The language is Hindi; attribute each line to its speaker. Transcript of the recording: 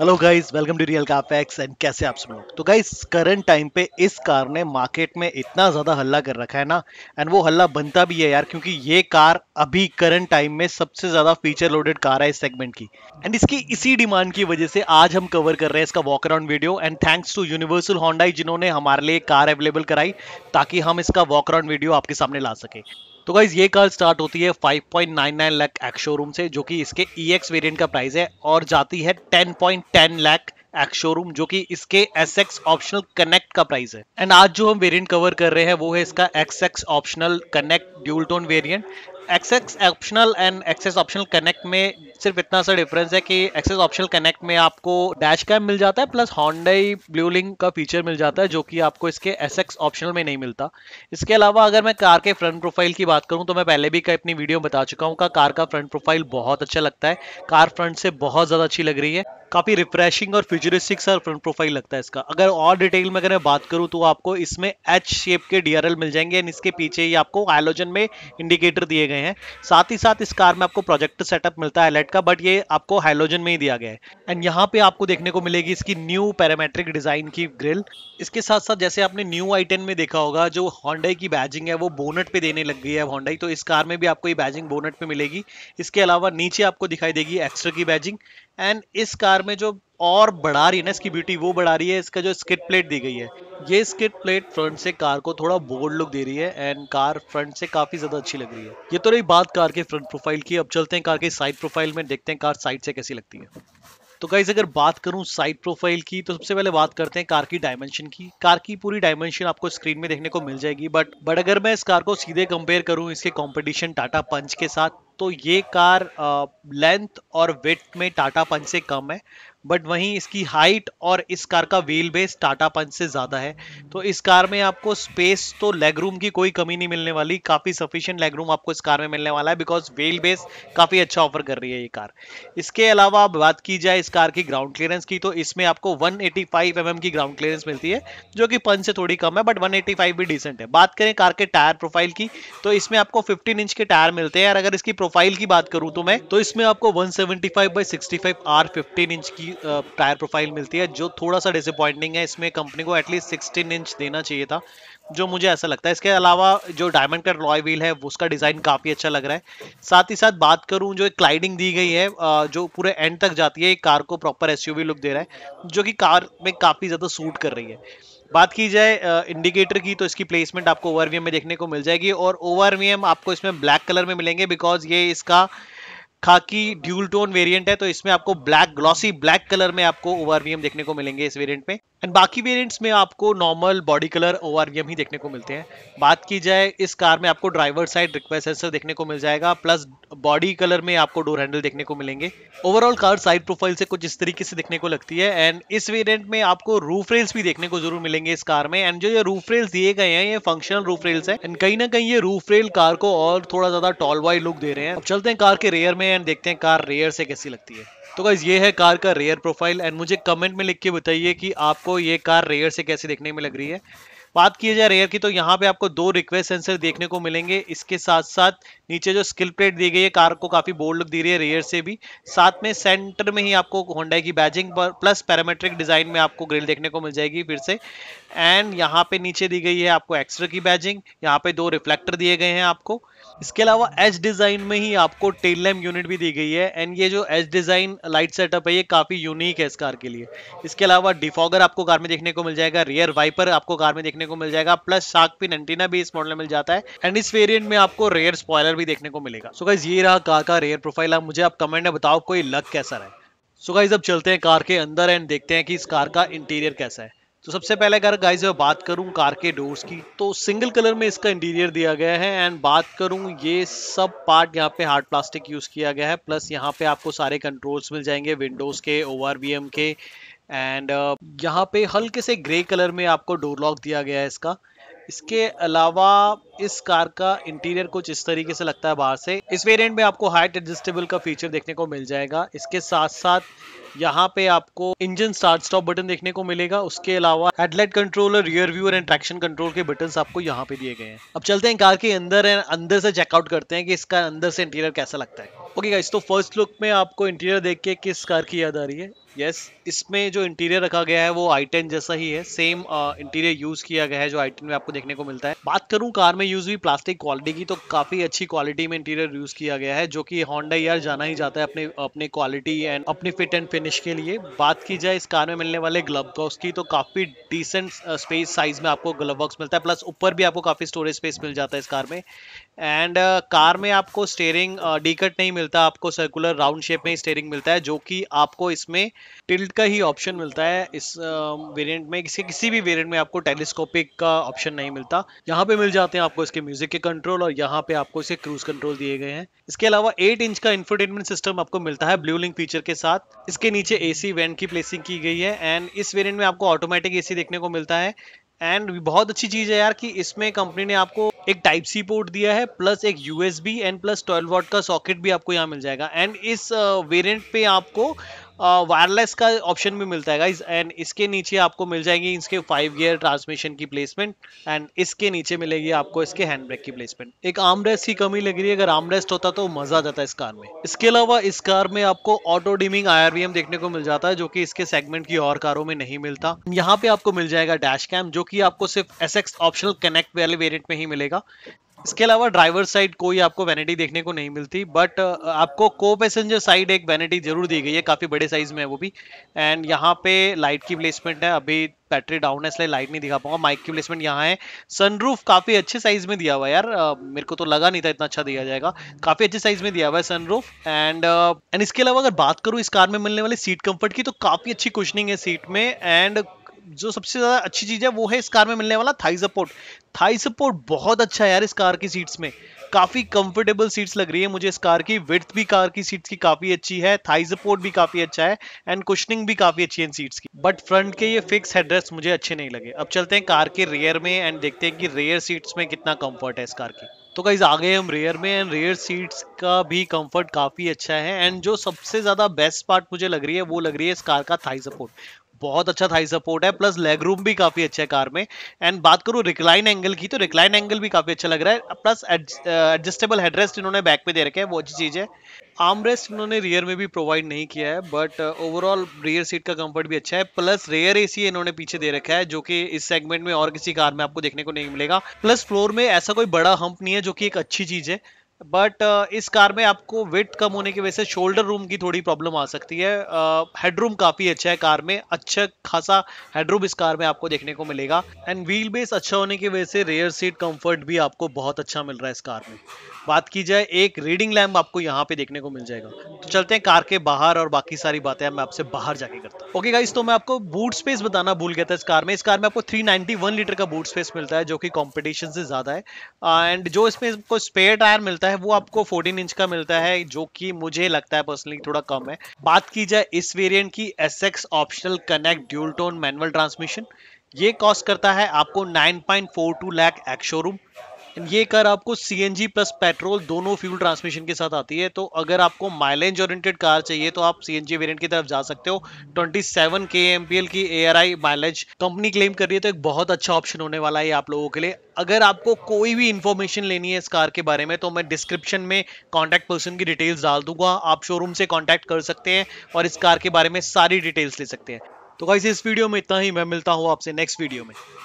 Speaker 1: hello guys welcome to real capex and कैसे आप सब लोग तो गाइस करंट टाइम पे इस कार ने मार्केट में इतना ज़्यादा हल्ला कर रखा है ना एंड वो हल्ला बनता भी है यार क्योंकि ये कार अभी करंट टाइम में सबसे ज़्यादा फीचर लोडेड कार है इस सेगमेंट की एंड इसकी इसी डिमांड की वजह से आज हम कवर कर रहे हैं इसका walk around video and thanks to universal Hyundai जिन्होंने हमारे लिए कार अवेलेबल कराई ताकि हम इसका वॉक अराउंड वीडियो आपके सामने ला सके तो गाइज ये कार स्टार्ट होती है 5.99 लाख एक्स शोरूम से जो कि इसके ई e एक्स का प्राइस है और जाती है 10.10 लाख एक्स शोरूम जो कि इसके एस एक्स ऑप्शनल कनेक्ट का प्राइस है एंड आज जो हम वेरिएंट कवर कर रहे हैं वो है इसका X X optional connect dual tone variant X X optional and X X optional connect में सिर्फ इतना सा डिफरेंस है कि एक्सेस ऑप्शनल कनेक्ट में आपको डैश कैम मिल जाता है प्लस हॉन्डाई ब्लूलिंग का फीचर मिल जाता है जो कि आपको इसके एस ऑप्शनल में नहीं मिलता इसके अलावा अगर मैं कार के फ्रंट प्रोफाइल की बात करूँ तो मैं पहले भी अपनी वीडियो में बता चुका हूँ का कार का फ्रंट प्रोफाइल बहुत अच्छा लगता है कार फ्रंट से बहुत ज़्यादा अच्छी लग रही है काफ़ी रिफ्रेशिंग और फ्यूचरिस्टिक सर फ्रंट प्रोफाइल लगता है इसका अगर और डिटेल में अगर मैं बात करूँ तो आपको इसमें एच शेप के डीआरएल मिल जाएंगे एंड इसके पीछे ही आपको हाइलोजन में इंडिकेटर दिए गए हैं साथ ही साथ इस कार में आपको प्रोजेक्टर सेटअप मिलता है एलेट का बट ये आपको हाइलोजन में ही दिया गया है एंड यहाँ पे आपको देखने को मिलेगी इसकी न्यू पैरामेट्रिक डिजाइन की ग्रिल इसके साथ साथ जैसे आपने न्यू आई टेन में देखा होगा जो हॉन्डाई की बैजिंग है वो बोनट पे देने लग गई है हॉन्डाई तो इस कार में भी आपको ये बैजिंग बोनट पे मिलेगी इसके अलावा नीचे आपको दिखाई देगी एक्स्ट्रा की बैजिंग एंड इस कार में जो और बढ़ा रही है ना इसकी ब्यूटी वो बढ़ा रही है इसका जो स्किट प्लेट दी गई है ये स्किट प्लेट फ्रंट से कार को थोड़ा बोल्ड लुक दे रही है एंड कार फ्रंट से काफी ज्यादा अच्छी लग रही है ये तो रही बात कार के फ्रंट प्रोफाइल की अब चलते हैं कार के साइड प्रोफाइल में देखते हैं कार साइड से कैसी लगती है तो गाइज अगर बात करूं साइड प्रोफाइल की तो सबसे पहले बात करते हैं कार की डायमेंशन की कार की पूरी डायमेंशन आपको स्क्रीन में देखने को मिल जाएगी बट बट अगर मैं इस कार को सीधे कंपेयर करूं इसके कंपटीशन टाटा पंच के साथ तो ये कार लेंथ और वेट में टाटा पंच से कम है बट वहीं इसकी हाइट और इस कार का व्हील बेस टाटा पंच से ज़्यादा है तो इस कार में आपको स्पेस तो लेग रूम की कोई कमी नहीं मिलने वाली काफ़ी सफिशियंट लेग रूम आपको इस कार में मिलने वाला है बिकॉज व्हील बेस काफ़ी अच्छा ऑफर कर रही है ये कार इसके अलावा आप बात की जाए इस कार की ग्राउंड क्लियरेंस की तो इसमें आपको वन एटी एम की ग्राउंड क्लियरेंस मिलती है जो कि पंच से थोड़ी कम है बट फाइव भी डिसेंट है बात करें कार के टायर प्रोफाइल की तो इसमें आपको फिफ्टीन इंच के टायर मिलते हैं और अगर इसकी प्रोफाइल की बात करूँ तो मैं तो इसमें आपको one seventy five by sixty inch की टायर प्रोफाइल मिलती है जो थोड़ा सा डिसअपॉइंटिंग है इसमें कंपनी को एटलीस्ट सिक्सटीन इंच देना चाहिए था जो मुझे ऐसा लगता है इसके अलावा जो डायमंड का रॉय व्हील है उसका डिज़ाइन काफ़ी अच्छा लग रहा है साथ ही साथ बात करूँ जो एक क्लाइडिंग दी गई है जो पूरे एंड तक जाती है कार को प्रॉपर एस लुक दे रहा है जो कि कार में काफ़ी ज़्यादा सूट कर रही है बात की जाए इंडिकेटर की तो इसकी प्लेसमेंट आपको ओवर में देखने को मिल जाएगी और ओवर आपको इसमें ब्लैक कलर में मिलेंगे बिकॉज ये इसका खाकी ड्यूल टोन वेरिएंट है तो इसमें आपको ब्लैक ग्लॉसी ब्लैक कलर में आपको ओआरवीएम देखने को मिलेंगे इस वेरिएंट में एंड बाकी वेरिएंट्स में आपको नॉर्मल बॉडी कलर ओआरवीएम ही देखने को मिलते हैं बात की जाए इस कार में आपको ड्राइवर साइड रिक्वेस्ट सेंसर देखने को मिल जाएगा प्लस बॉडी कलर में आपको डोर हैंडल देखने को मिलेंगे ओवरऑल कार साइड प्रोफाइल से कुछ इस तरीके से देखने को लगती है एंड इस वेरियंट में आपको रूफ रेल्स भी देखने को जरूर मिलेंगे इस कार में एंड जो ये रूफ रेल्स दिए गए हैं ये फंक्शनल रूफ रेल्स है एंड कहीं ना कहीं ये रूफ रेल कार को और थोड़ा ज्यादा टॉल वाई लुक दे रहे हैं चलते हैं कार के रेयर में एंड देखते हैं कार रेयर से कैसी लगती है तो गाइज ये है कार का रेयर प्रोफाइल एंड मुझे कमेंट में लिख के बताइए कि आपको ये कार रेयर से कैसे देखने में लग रही है बात की जाए रेयर की तो यहाँ पे आपको दो रिक्वेस्ट सेंसर देखने को मिलेंगे इसके साथ साथ नीचे जो स्किल प्लेट दी गई है कार को काफी बोल्ड लुक दे रही है रेयर से भी साथ में सेंटर में ही आपको होंडा की बैजिंग प्लस पैरामेट्रिक डिजाइन में आपको ग्रिल देखने को मिल जाएगी फिर से एंड यहाँ पे नीचे दी गई है आपको एक्स्ट्रा की बैजिंग यहाँ पे दो रिफ्लेक्टर दिए गए हैं आपको इसके अलावा एच डिज़ाइन में ही आपको टेल लैम्प यूनिट भी दी गई है एंड ये जो एच डिज़ाइन लाइट सेटअप है ये काफ़ी यूनिक है इस कार के लिए इसके अलावा डिफॉगर आपको कार में देखने को मिल जाएगा रियर वाइपर आपको कार में देखने देखने को मिल जाएगा प्लस शार्क पिन एंटीना भी इस मॉडल में मिल जाता है एंड इस वेरियंट में आपको रेयर स्पॉयलर भी देखने को मिलेगा सो गाइज ये रहा कार का रेयर प्रोफाइल आप मुझे आप कमेंट में बताओ कोई लक कैसा रहा है सो गाइज अब चलते हैं कार के अंदर एंड देखते हैं कि इस कार का इंटीरियर कैसा है तो सबसे पहले अगर गाइज मैं बात करूं कार के डोर्स की तो सिंगल कलर में इसका इंटीरियर दिया गया है एंड बात करूं ये सब पार्ट यहाँ पे हार्ड प्लास्टिक यूज किया गया है प्लस यहाँ पे आपको सारे कंट्रोल्स मिल जाएंगे विंडोज के ओवर के एंड uh, यहाँ पे हल्के से ग्रे कलर में आपको डोर लॉक दिया गया है इसका इसके अलावा इस कार का इंटीरियर कुछ इस तरीके से लगता है बाहर से इस वेरिएंट में आपको हाइट एडजस्टेबल का फीचर देखने को मिल जाएगा इसके साथ साथ यहाँ पे आपको इंजन स्टार्ट स्टॉप बटन देखने को मिलेगा उसके अलावा headlight control rear view and traction control के बटन आपको यहाँ पे दिए गए हैं अब चलते हैं कार के अंदर एंड अंदर से चेकआउट करते हैं कि इसका अंदर से इंटीरियर कैसा लगता है ओके okay इस तो फर्स्ट लुक में आपको इंटीरियर देख के किस कार की याद आ रही है यस इसमें जो इंटीरियर रखा गया है वो आई टेन जैसा ही है सेम इंटीरियर यूज किया गया है जो आई टेन में आपको देखने को मिलता है बात करूं कार में यूज हुई प्लास्टिक क्वालिटी की तो काफी अच्छी क्वालिटी में इंटीरियर यूज किया गया है जो कि हॉन्डा यार जाना ही जाता है अपने अपने क्वालिटी एंड अपने फिट एंड फिनिश के लिए बात की जाए इस कार में मिलने वाले ग्लव बॉक्स की तो काफी डिसेंट स्पेस साइज में आपको ग्लव बॉक्स मिलता है प्लस ऊपर भी आपको काफी स्टोरेज स्पेस मिल जाता है इस कार में एंड कार uh, में आपको स्टेयरिंग डी कट नहीं मिलता आपको सर्कुलर राउंड शेप में ही स्टेयरिंग मिलता है जो कि आपको इसमें टिल्ट का ही ऑप्शन मिलता है इस वेरिएंट um, में इसके किसी भी वेरिएंट में आपको टेलीस्कोपिक का ऑप्शन नहीं मिलता यहाँ पे मिल जाते हैं आपको इसके म्यूजिक के कंट्रोल और यहाँ पे आपको इसे क्रूज कंट्रोल दिए गए हैं इसके अलावा एट इंच का इंफोटेनमेंट सिस्टम आपको मिलता है ब्लू लिंक फीचर के साथ इसके नीचे ए सी वैन की प्लेसिंग की गई है एंड इस वेरियंट में आपको ऑटोमेटिक ए देखने को मिलता है एंड बहुत अच्छी चीज़ है यार कि इसमें कंपनी ने आपको एक टाइप सी पोर्ट दिया है प्लस एक यूएसबी एंड प्लस 12 वॉट का सॉकेट भी आपको यहाँ मिल जाएगा एंड इस वेरिएंट uh, पे आपको वायरलेस का ऑप्शन भी मिलता है गाइज एंड इसके नीचे आपको मिल जाएंगी इसके फाइव गियर ट्रांसमिशन की प्लेसमेंट एंड इसके नीचे मिलेगी आपको इसके हैंड ब्रेक की प्लेसमेंट एक आर्म रेस्ट की कमी लग रही है अगर आर्म रेस्ट होता तो मजा आ जाता इस कार में इसके अलावा इस कार में आपको ऑटो डिमिंग आईआरवीएम देखने को मिल जाता है जो की इसके सेगमेंट की और कारों में नहीं मिलता यहाँ पे आपको मिल जाएगा डैश कैम जो की आपको सिर्फ एस ऑप्शनल कनेक्ट वाले वेरियंट में ही मिलेगा इसके अलावा ड्राइवर साइड कोई आपको वैनिटी देखने को नहीं मिलती बट आपको को पैसेंजर साइड एक वैनिटी जरूर दी गई है काफ़ी बड़े साइज में है वो भी एंड यहाँ पे लाइट की प्लेसमेंट है अभी बैटरी डाउन है इसलिए लाइट नहीं दिखा पाऊंगा माइक की प्लेसमेंट यहाँ है सनरूफ काफ़ी अच्छे साइज में दिया हुआ यार मेरे को तो लगा नहीं था इतना अच्छा दिया जाएगा काफ़ी अच्छे साइज में दिया हुआ है सनरूफ एंड एंड इसके अलावा अगर बात करूँ इस कार में मिलने वाली सीट कंफर्ट की तो काफ़ी अच्छी कुशनिंग है सीट में एंड जो सबसे ज़्यादा अच्छी चीज़ है वो है इस कार में मिलने वाला थाई सपोर्ट थाई सपोर्ट बहुत अच्छा है यार इस कार की सीट्स में काफ़ी कंफर्टेबल सीट्स लग रही है मुझे इस कार की विथ भी कार की सीट्स की काफ़ी अच्छी है थाई सपोर्ट भी काफ़ी अच्छा है एंड कुशनिंग भी काफ़ी अच्छी है इन सीट्स की बट फ्रंट के ये फिक्स हेडरेस्ट मुझे अच्छे नहीं लगे अब चलते हैं कार के रेयर में एंड देखते हैं कि रेयर सीट्स में कितना कम्फर्ट है इस कार की तो कहीं आ गए हम रेयर में एंड रेयर सीट्स का भी कंफर्ट काफ़ी अच्छा है एंड जो सबसे ज़्यादा बेस्ट पार्ट मुझे लग रही है वो लग रही है इस कार का थाई सपोर्ट बहुत अच्छा थाई सपोर्ट है प्लस लेग रूम भी काफ़ी अच्छा है कार में एंड बात करूँ रिक्लाइन एंगल की तो रिक्लाइन एंगल भी काफ़ी अच्छा लग रहा है प्लस एडजस्टेबल हेडरेस्ट इन्होंने बैक पे दे रखे है वो अच्छी चीज़ है आर्मरेस्ट इन्होंने रियर में भी प्रोवाइड नहीं किया है बट ओवरऑल रियर सीट का कंफर्ट भी अच्छा है प्लस रेयर एसी इन्होंने पीछे दे रखा है जो कि इस सेगमेंट में और किसी कार में आपको देखने को नहीं मिलेगा प्लस फ्लोर में ऐसा कोई बड़ा हम्प नहीं है जो कि एक अच्छी चीज़ है बट uh, इस कार में आपको वेट कम होने की वजह से शोल्डर रूम की थोड़ी प्रॉब्लम आ सकती है हेडरूम uh, काफ़ी अच्छा है कार में अच्छा खासा हेडरूम इस कार में आपको देखने को मिलेगा एंड व्हील बेस अच्छा होने की वजह से रेयर सीट कंफर्ट भी आपको बहुत अच्छा मिल रहा है इस कार में बात की जाए एक रीडिंग लैम्प आपको यहाँ पे देखने को मिल जाएगा तो चलते हैं कार के बाहर और बाकी सारी बातें मैं आपसे बाहर जाके करता ओके गाइस तो मैं आपको बूट स्पेस बताना भूल गया था इस कार में इस कार में आपको 391 लीटर का बूट स्पेस मिलता है जो कि कंपटीशन से ज़्यादा है एंड जो इसमें आपको स्पेयर टायर मिलता है वो आपको 14 इंच का मिलता है जो कि मुझे लगता है पर्सनली थोड़ा कम है बात की जाए इस वेरियंट की S optional connect dual tone manual transmission ये कॉस्ट करता है आपको nine point four two lakh ex showroom ये कार आपको सी प्लस पेट्रोल दोनों फ्यूल ट्रांसमिशन के साथ आती है तो अगर आपको माइलेज ओरिएंटेड कार चाहिए तो आप सी वेरिएंट की तरफ जा सकते हो 27 सेवन की ए माइलेज कंपनी क्लेम कर रही है तो एक बहुत अच्छा ऑप्शन होने वाला है आप लोगों के लिए अगर आपको कोई भी इन्फॉर्मेशन लेनी है इस कार के बारे में तो मैं डिस्क्रिप्शन में कॉन्टैक्ट पर्सन की डिटेल्स डाल दूंगा आप शोरूम से कॉन्टैक्ट कर सकते हैं और इस कार के बारे में सारी डिटेल्स ले सकते हैं तो कैसे इस वीडियो में इतना ही मैं मिलता हूँ आपसे नेक्स्ट वीडियो में